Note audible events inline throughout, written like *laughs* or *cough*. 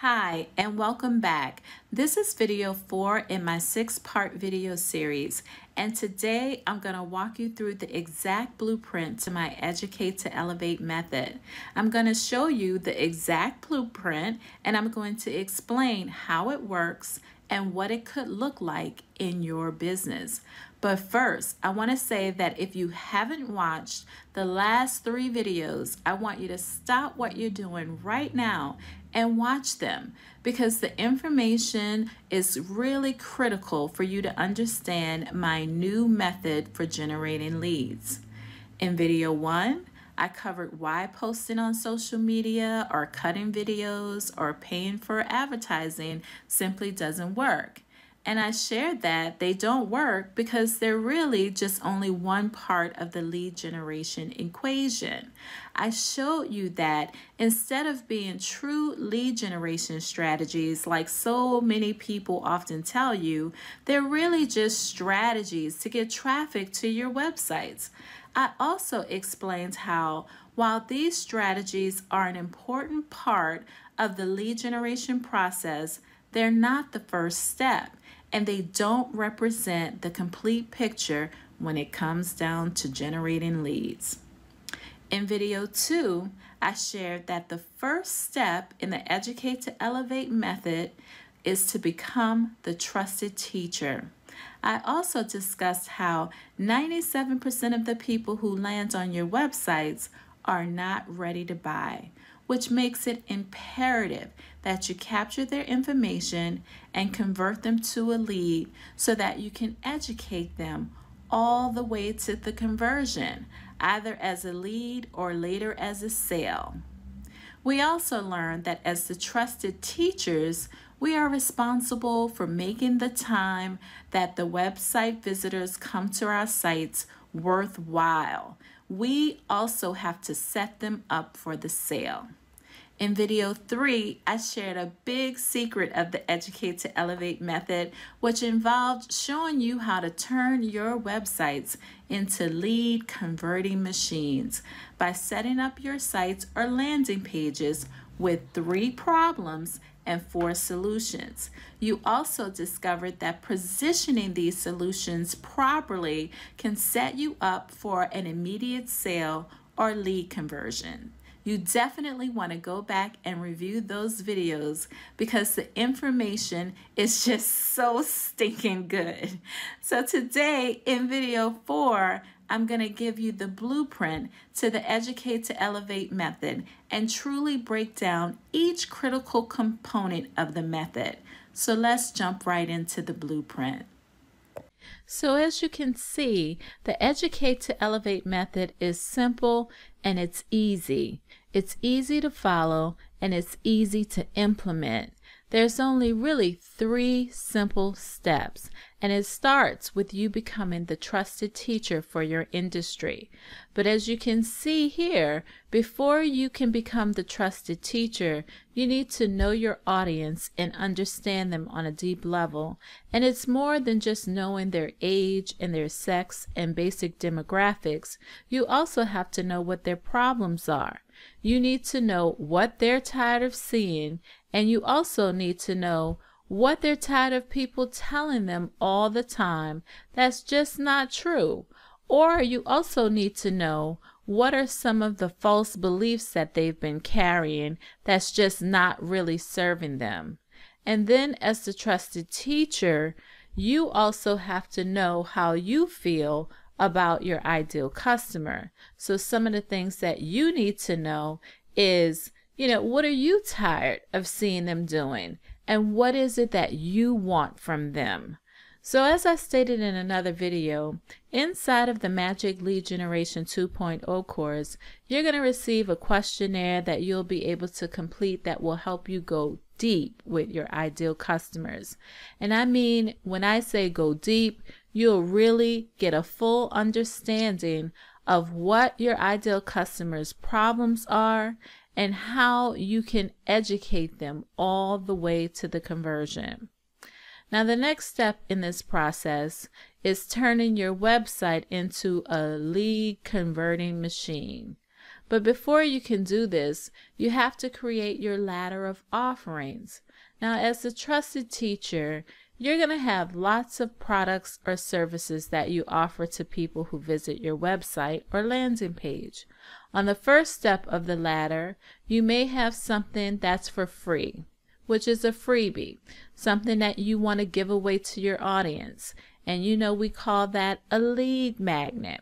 Hi, and welcome back. This is video four in my six part video series. And today I'm gonna walk you through the exact blueprint to my Educate to Elevate method. I'm gonna show you the exact blueprint and I'm going to explain how it works and what it could look like in your business. But first, I want to say that if you haven't watched the last three videos, I want you to stop what you're doing right now and watch them because the information is really critical for you to understand my new method for generating leads. In video one, I covered why posting on social media or cutting videos or paying for advertising simply doesn't work. And I shared that they don't work because they're really just only one part of the lead generation equation. I showed you that instead of being true lead generation strategies, like so many people often tell you, they're really just strategies to get traffic to your websites. I also explained how, while these strategies are an important part of the lead generation process, they're not the first step and they don't represent the complete picture when it comes down to generating leads. In video two, I shared that the first step in the Educate to Elevate method is to become the trusted teacher. I also discussed how 97% of the people who land on your websites are not ready to buy which makes it imperative that you capture their information and convert them to a lead so that you can educate them all the way to the conversion, either as a lead or later as a sale. We also learned that as the trusted teachers, we are responsible for making the time that the website visitors come to our sites worthwhile. We also have to set them up for the sale. In video three, I shared a big secret of the Educate to Elevate method, which involved showing you how to turn your websites into lead converting machines by setting up your sites or landing pages with three problems and four solutions. You also discovered that positioning these solutions properly can set you up for an immediate sale or lead conversion you definitely want to go back and review those videos because the information is *laughs* just so stinking good. So today in video four, I'm going to give you the blueprint to the Educate to Elevate method and truly break down each critical component of the method. So let's jump right into the blueprint. So as you can see, the Educate to Elevate method is simple and it's easy. It's easy to follow and it's easy to implement. There's only really three simple steps and it starts with you becoming the trusted teacher for your industry. But as you can see here, before you can become the trusted teacher, you need to know your audience and understand them on a deep level. And it's more than just knowing their age and their sex and basic demographics. You also have to know what their problems are. You need to know what they're tired of seeing, and you also need to know what they're tired of people telling them all the time that's just not true. Or you also need to know what are some of the false beliefs that they've been carrying that's just not really serving them. And then, as the trusted teacher, you also have to know how you feel about your ideal customer. So, some of the things that you need to know is, you know, what are you tired of seeing them doing? and what is it that you want from them? So as I stated in another video, inside of the Magic Lead Generation 2.0 course, you're going to receive a questionnaire that you'll be able to complete that will help you go deep with your ideal customers. And I mean, when I say go deep, you'll really get a full understanding of what your ideal customers' problems are and how you can educate them all the way to the conversion. Now, the next step in this process is turning your website into a lead converting machine. But before you can do this, you have to create your ladder of offerings. Now, as a trusted teacher, you're going to have lots of products or services that you offer to people who visit your website or landing page. On the first step of the ladder, you may have something that's for free, which is a freebie, something that you want to give away to your audience. And you know, we call that a lead magnet.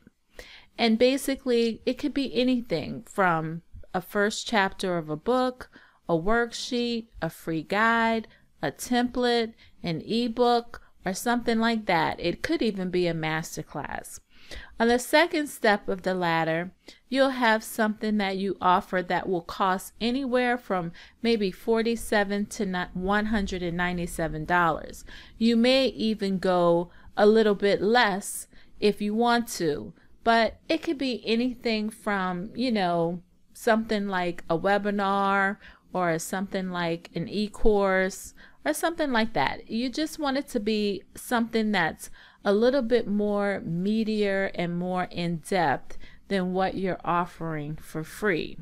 And basically, it could be anything from a first chapter of a book, a worksheet, a free guide, a template, an ebook, or something like that. It could even be a masterclass. On the second step of the ladder, you'll have something that you offer that will cost anywhere from maybe $47 to $197. You may even go a little bit less if you want to, but it could be anything from, you know, something like a webinar or something like an e-course or something like that. You just want it to be something that's a little bit more meatier and more in depth than what you're offering for free.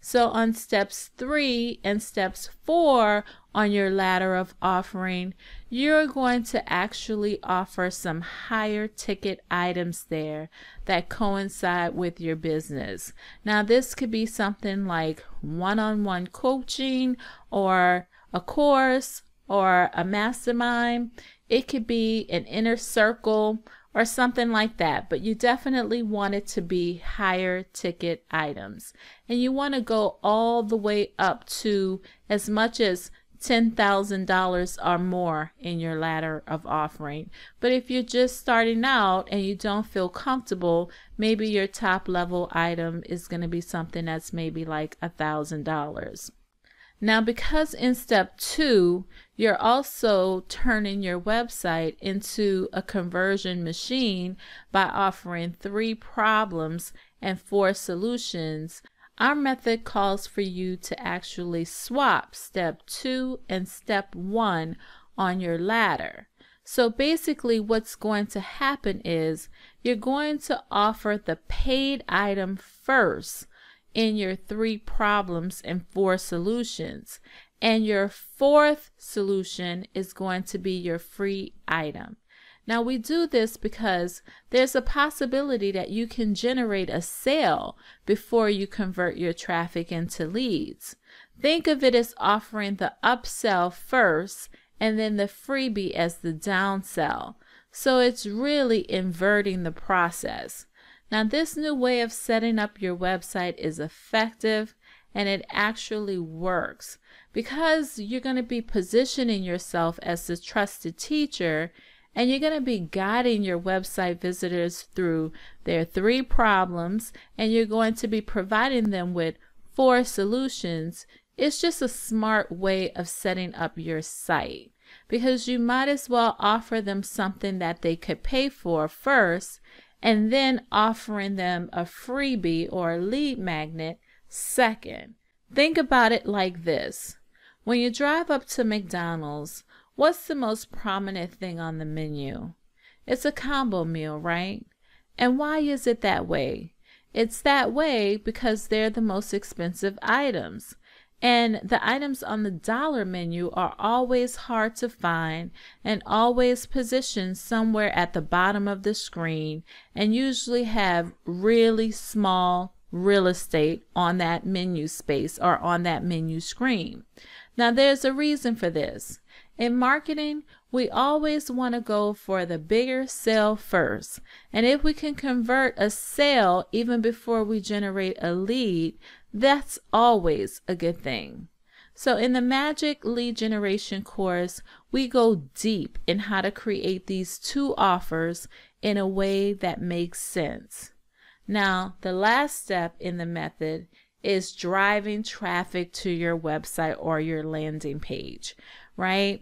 So on steps three and steps four on your ladder of offering, you're going to actually offer some higher ticket items there that coincide with your business. Now, this could be something like one on one coaching or a course or a mastermind. It could be an inner circle or something like that, but you definitely want it to be higher ticket items. And you want to go all the way up to as much as $10,000 or more in your ladder of offering. But if you're just starting out and you don't feel comfortable, maybe your top level item is going to be something that's maybe like $1,000. Now, because in step two, you're also turning your website into a conversion machine by offering three problems and four solutions, our method calls for you to actually swap step two and step one on your ladder. So basically what's going to happen is you're going to offer the paid item first in your three problems and four solutions. And your fourth solution is going to be your free item. Now we do this because there's a possibility that you can generate a sale before you convert your traffic into leads. Think of it as offering the upsell first and then the freebie as the downsell. So it's really inverting the process. Now this new way of setting up your website is effective and it actually works because you're going to be positioning yourself as the trusted teacher and you're going to be guiding your website visitors through their three problems and you're going to be providing them with four solutions. It's just a smart way of setting up your site because you might as well offer them something that they could pay for first and then offering them a freebie or a lead magnet second. Think about it like this. When you drive up to McDonald's, what's the most prominent thing on the menu? It's a combo meal, right? And why is it that way? It's that way because they're the most expensive items. And the items on the dollar menu are always hard to find and always positioned somewhere at the bottom of the screen and usually have really small real estate on that menu space or on that menu screen. Now there's a reason for this. In marketing, we always want to go for the bigger sale first. And if we can convert a sale even before we generate a lead, that's always a good thing. So in the Magic Lead Generation course, we go deep in how to create these two offers in a way that makes sense. Now, the last step in the method is driving traffic to your website or your landing page, right?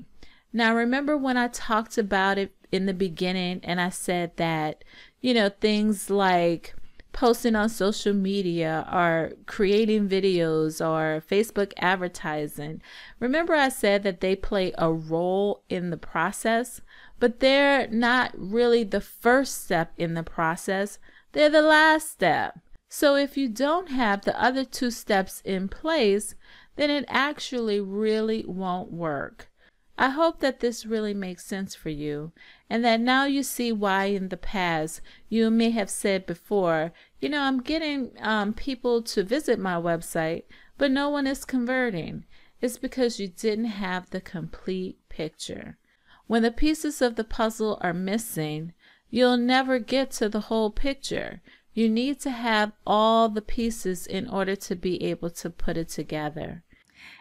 Now, remember when I talked about it in the beginning and I said that, you know, things like posting on social media or creating videos or Facebook advertising. Remember, I said that they play a role in the process, but they're not really the first step in the process, they're the last step. So, if you don't have the other two steps in place, then it actually really won't work. I hope that this really makes sense for you, and that now you see why in the past you may have said before, you know, I'm getting um, people to visit my website, but no one is converting. It's because you didn't have the complete picture. When the pieces of the puzzle are missing, you'll never get to the whole picture. You need to have all the pieces in order to be able to put it together.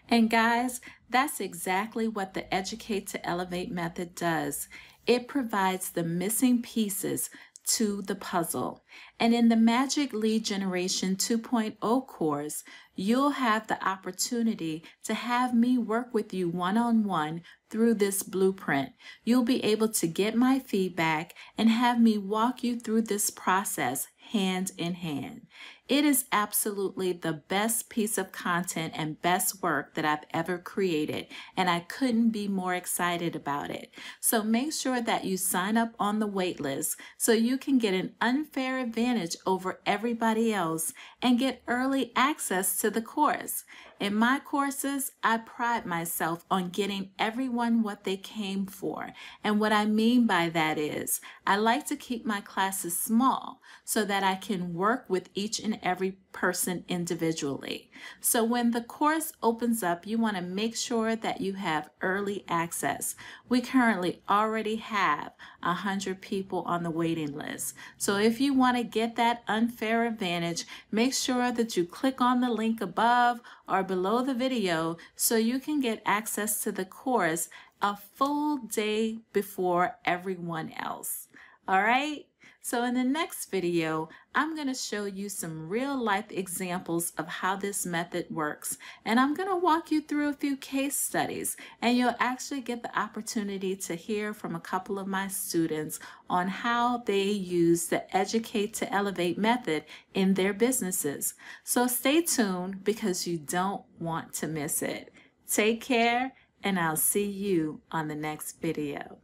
And guys, that's exactly what the Educate to Elevate method does. It provides the missing pieces to the puzzle. And in the Magic Lead Generation 2.0 course, you'll have the opportunity to have me work with you one on one through this blueprint. You'll be able to get my feedback and have me walk you through this process hand in hand. It is absolutely the best piece of content and best work that I've ever created, and I couldn't be more excited about it. So make sure that you sign up on the waitlist so you can get an unfair advantage over everybody else and get early access to the course. In my courses, I pride myself on getting everyone what they came for. And what I mean by that is I like to keep my classes small so that I can work with each and every person individually. So when the course opens up, you want to make sure that you have early access. We currently already have 100 people on the waiting list. So if you want to get that unfair advantage, make sure that you click on the link above or below the video so you can get access to the course a full day before everyone else. All right? So in the next video, I'm going to show you some real life examples of how this method works. And I'm going to walk you through a few case studies and you'll actually get the opportunity to hear from a couple of my students on how they use the educate to elevate method in their businesses. So stay tuned because you don't want to miss it. Take care and I'll see you on the next video.